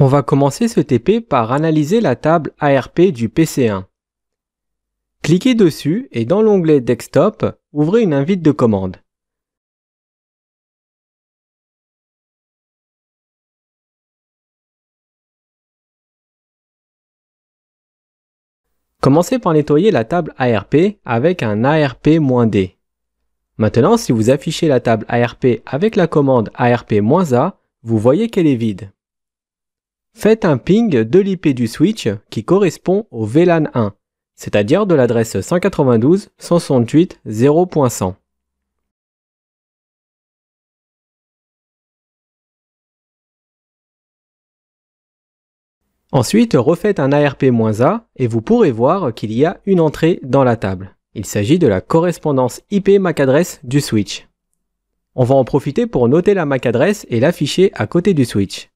On va commencer ce TP par analyser la table ARP du PC1. Cliquez dessus et dans l'onglet Desktop, ouvrez une invite de commande. Commencez par nettoyer la table ARP avec un ARP-D. Maintenant, si vous affichez la table ARP avec la commande ARP-A, vous voyez qu'elle est vide faites un ping de l'IP du switch qui correspond au VLAN 1, c'est-à-dire de l'adresse 192.168.0.100. Ensuite, refaites un ARP-A et vous pourrez voir qu'il y a une entrée dans la table. Il s'agit de la correspondance IP MAC adresse du switch. On va en profiter pour noter la MAC adresse et l'afficher à côté du switch.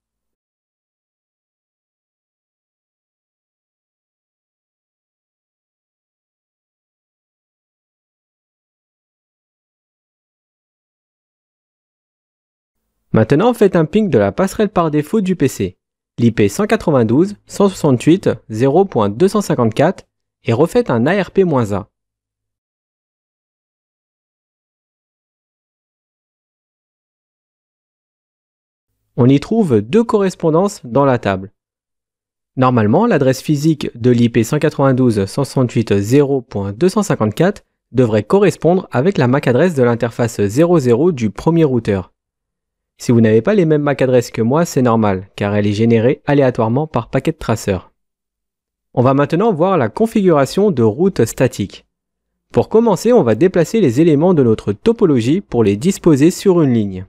Maintenant, faites un ping de la passerelle par défaut du PC, l'IP 192.168.0.254 et refaites un ARP-A. On y trouve deux correspondances dans la table. Normalement, l'adresse physique de l'IP 192.168.0.254 devrait correspondre avec la MAC adresse de l'interface 00 du premier routeur. Si vous n'avez pas les mêmes MAC adresses que moi, c'est normal, car elle est générée aléatoirement par paquet de traceurs. On va maintenant voir la configuration de route statique. Pour commencer, on va déplacer les éléments de notre topologie pour les disposer sur une ligne.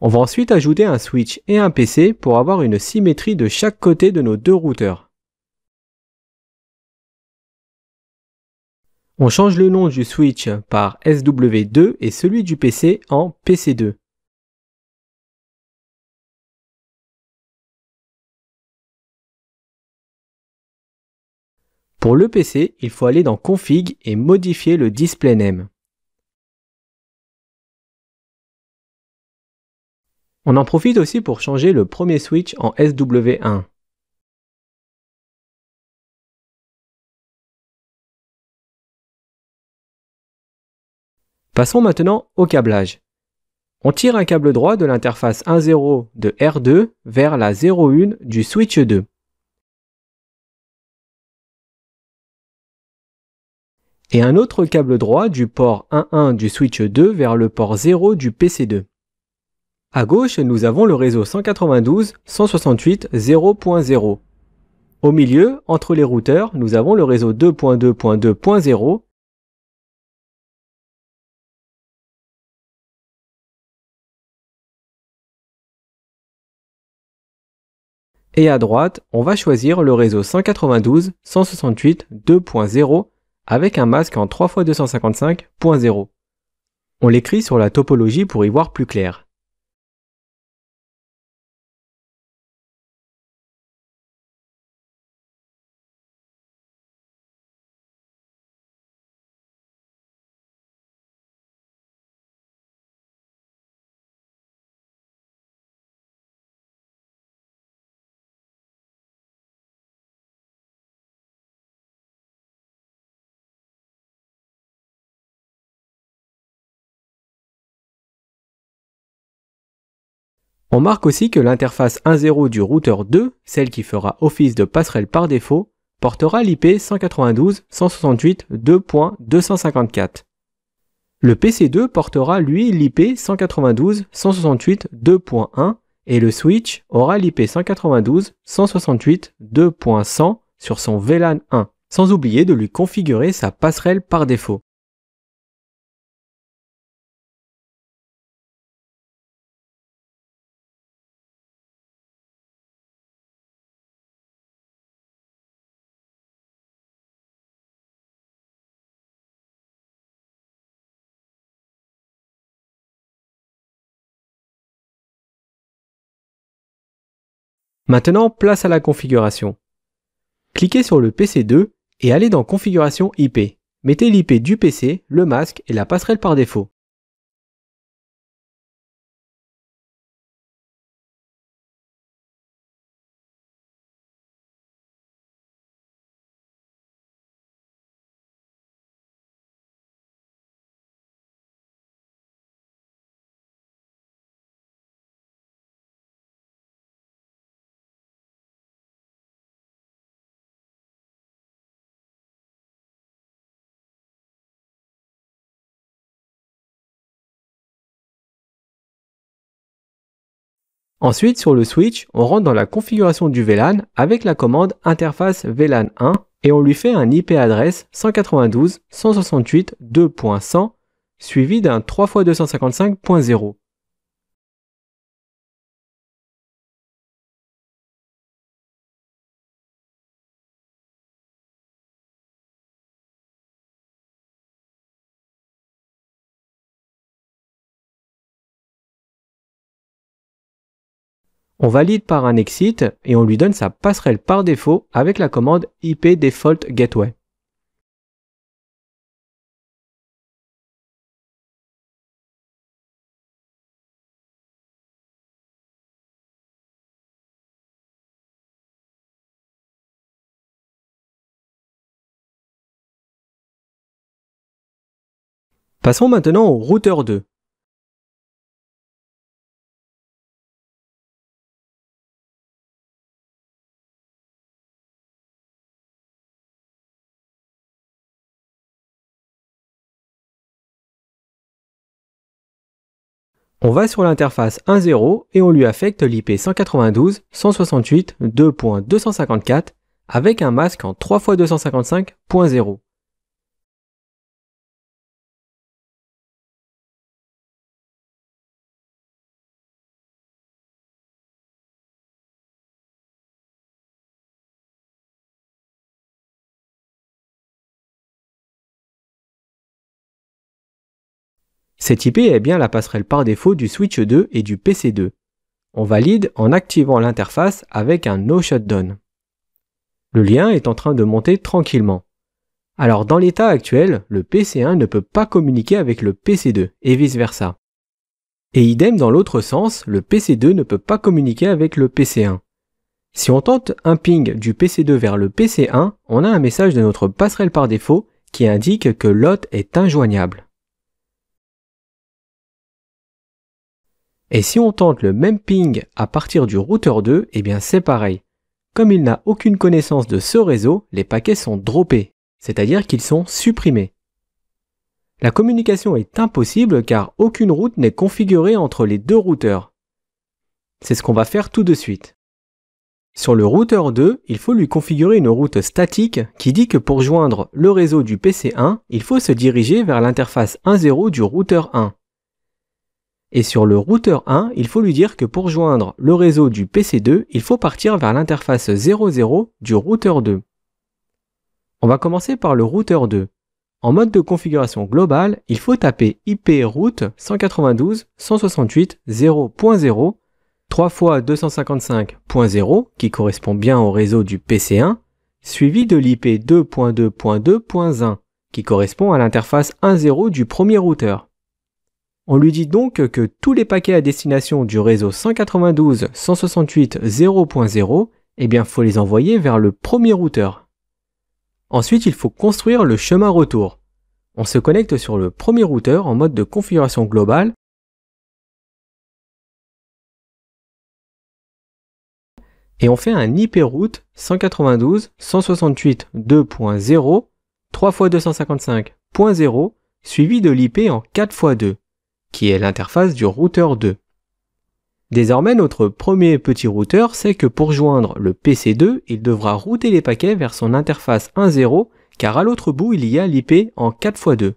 On va ensuite ajouter un switch et un PC pour avoir une symétrie de chaque côté de nos deux routeurs. On change le nom du switch par SW2 et celui du PC en PC2. Pour le PC, il faut aller dans Config et modifier le Display Name. On en profite aussi pour changer le premier switch en SW1. Passons maintenant au câblage. On tire un câble droit de l'interface 1.0 de R2 vers la 0.1 du switch 2. Et un autre câble droit du port 1.1 du switch 2 vers le port 0 du PC2. À gauche, nous avons le réseau 192.168.0.0. Au milieu, entre les routeurs, nous avons le réseau 2.2.2.0 Et à droite, on va choisir le réseau 192.168.2.0 avec un masque en 3x255.0. On l'écrit sur la topologie pour y voir plus clair. On marque aussi que l'interface 1.0 du routeur 2, celle qui fera office de passerelle par défaut, portera l'IP 192.168.2.254. Le PC2 portera lui l'IP 192.168.2.1 et le switch aura l'IP 192.168.2.100 sur son VLAN 1, sans oublier de lui configurer sa passerelle par défaut. Maintenant, place à la configuration. Cliquez sur le PC2 et allez dans Configuration IP. Mettez l'IP du PC, le masque et la passerelle par défaut. Ensuite, sur le switch, on rentre dans la configuration du VLAN avec la commande interface VLAN 1 et on lui fait un IP adresse 192.168.2.100 suivi d'un 3x255.0. On valide par un exit et on lui donne sa passerelle par défaut avec la commande IP default gateway. Passons maintenant au routeur 2. On va sur l'interface 1.0 et on lui affecte l'IP 192.168.2.254 avec un masque en 3x255.0. Cette IP est bien la passerelle par défaut du switch 2 et du PC2. On valide en activant l'interface avec un no shutdown. Le lien est en train de monter tranquillement. Alors dans l'état actuel, le PC1 ne peut pas communiquer avec le PC2 et vice-versa. Et idem dans l'autre sens, le PC2 ne peut pas communiquer avec le PC1. Si on tente un ping du PC2 vers le PC1, on a un message de notre passerelle par défaut qui indique que l'hôte est injoignable. Et si on tente le même ping à partir du routeur 2, eh bien c'est pareil. Comme il n'a aucune connaissance de ce réseau, les paquets sont droppés, c'est-à-dire qu'ils sont supprimés. La communication est impossible car aucune route n'est configurée entre les deux routeurs. C'est ce qu'on va faire tout de suite. Sur le routeur 2, il faut lui configurer une route statique qui dit que pour joindre le réseau du PC1, il faut se diriger vers l'interface 1.0 du routeur 1. Et sur le routeur 1, il faut lui dire que pour joindre le réseau du PC2, il faut partir vers l'interface 00 du routeur 2. On va commencer par le routeur 2. En mode de configuration globale, il faut taper IP route 192.168.0.0 3 fois 255.0 qui correspond bien au réseau du PC1 suivi de l'IP 2.2.2.1 qui correspond à l'interface 1.0 du premier routeur. On lui dit donc que tous les paquets à destination du réseau 192.168.0.0, eh bien faut les envoyer vers le premier routeur. Ensuite, il faut construire le chemin retour. On se connecte sur le premier routeur en mode de configuration globale et on fait un IP route 192.168.2.0, 3 x 255.0 suivi de l'IP en 4 x 2 qui est l'interface du routeur 2. Désormais, notre premier petit routeur sait que pour joindre le PC2, il devra router les paquets vers son interface 1.0 car à l'autre bout, il y a l'IP en 4x2.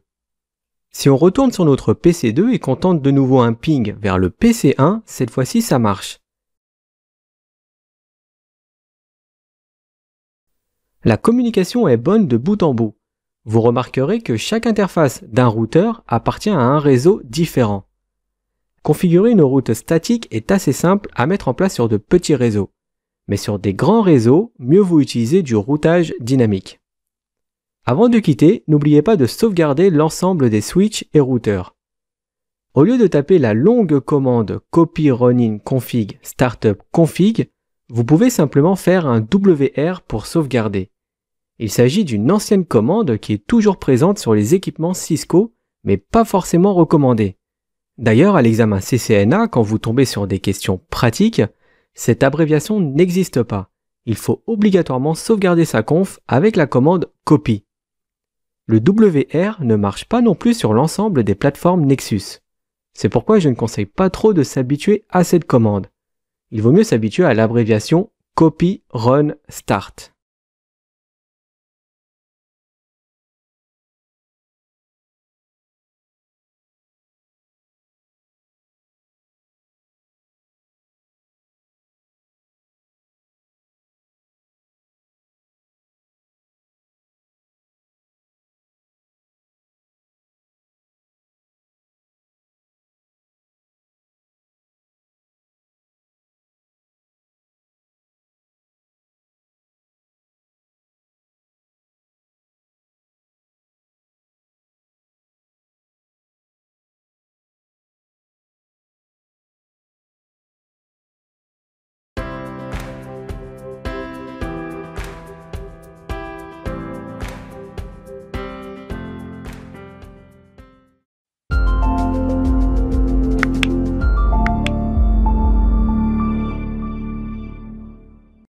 Si on retourne sur notre PC2 et qu'on tente de nouveau un ping vers le PC1, cette fois-ci ça marche. La communication est bonne de bout en bout vous remarquerez que chaque interface d'un routeur appartient à un réseau différent. Configurer une route statique est assez simple à mettre en place sur de petits réseaux, mais sur des grands réseaux, mieux vaut utiliser du routage dynamique. Avant de quitter, n'oubliez pas de sauvegarder l'ensemble des switches et routeurs. Au lieu de taper la longue commande copy running config startup config, vous pouvez simplement faire un WR pour sauvegarder. Il s'agit d'une ancienne commande qui est toujours présente sur les équipements Cisco, mais pas forcément recommandée. D'ailleurs, à l'examen CCNA, quand vous tombez sur des questions pratiques, cette abréviation n'existe pas. Il faut obligatoirement sauvegarder sa conf avec la commande COPY. Le WR ne marche pas non plus sur l'ensemble des plateformes Nexus. C'est pourquoi je ne conseille pas trop de s'habituer à cette commande. Il vaut mieux s'habituer à l'abréviation copy run start.